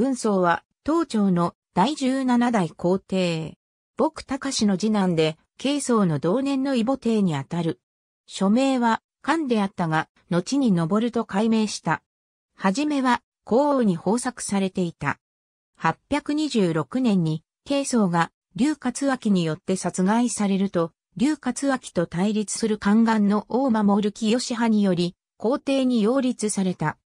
文宗は、東朝の第17代皇帝。僕隆の次男で、慶宗の同年の異母帝にあたる。署名は、漢であったが、後に登ると改名した。はじめは、皇后に豊作されていた。826年に、慶宗が、劉勝明によって殺害されると、劉勝明と対立する宦官の大守清派により、皇帝に擁立された。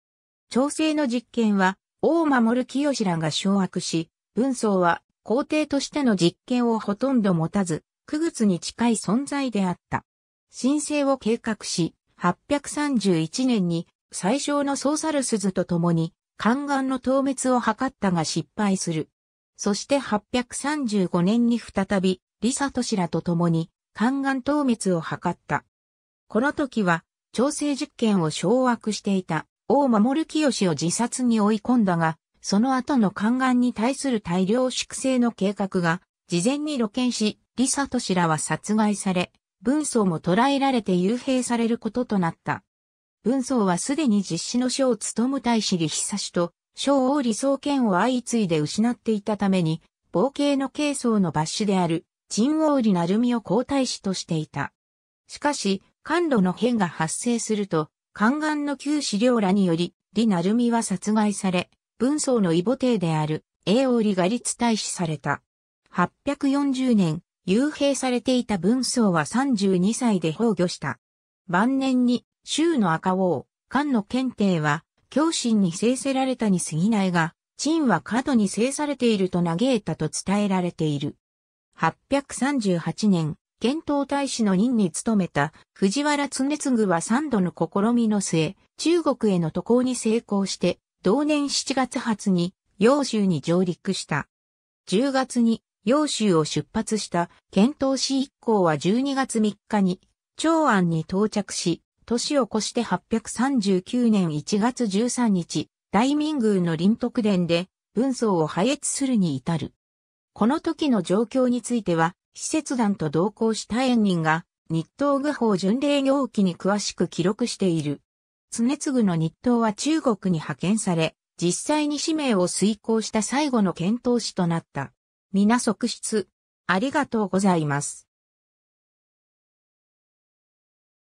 調整の実験は、大守清らが掌握し、文宗は皇帝としての実権をほとんど持たず、九月に近い存在であった。申請を計画し、831年に最小の宗猿鈴と共に、宦官の倒滅を図ったが失敗する。そして835年に再び、リサトらと共に、宦官倒滅を図った。この時は、調整実験を掌握していた。大守清を自殺に追い込んだが、その後の宦官に対する大量粛清の計画が、事前に露見し、李里氏らは殺害され、文章も捕らえられて幽閉されることとなった。文章はすでに実施の書を務む大使李久氏と、小王李宗権を相次いで失っていたために、冒険の軽装の抜子である、陳王李成美を皇太子としていた。しかし、官路の変が発生すると、宦官の旧資料らにより、李成美は殺害され、文宗の異母帝である、英王李が立大使された。840年、幽閉されていた文宗は32歳で崩御した。晩年に、州の赤王、漢の検定は、教心に制せられたに過ぎないが、陳は過度に制されていると嘆いたと伝えられている。838年、検討大使の任に務めた藤原常次は3度の試みの末、中国への渡航に成功して、同年7月初に、揚州に上陸した。10月に、揚州を出発した検討市一行は12月3日に、長安に到着し、年を越して839年1月13日、大民宮の林徳殿で、文章を破越するに至る。この時の状況については、使節団と同行した縁人が、日東具法巡礼行記に詳しく記録している。常次の日東は中国に派遣され、実際に使命を遂行した最後の検討士となった。皆側室、ありがとうございます。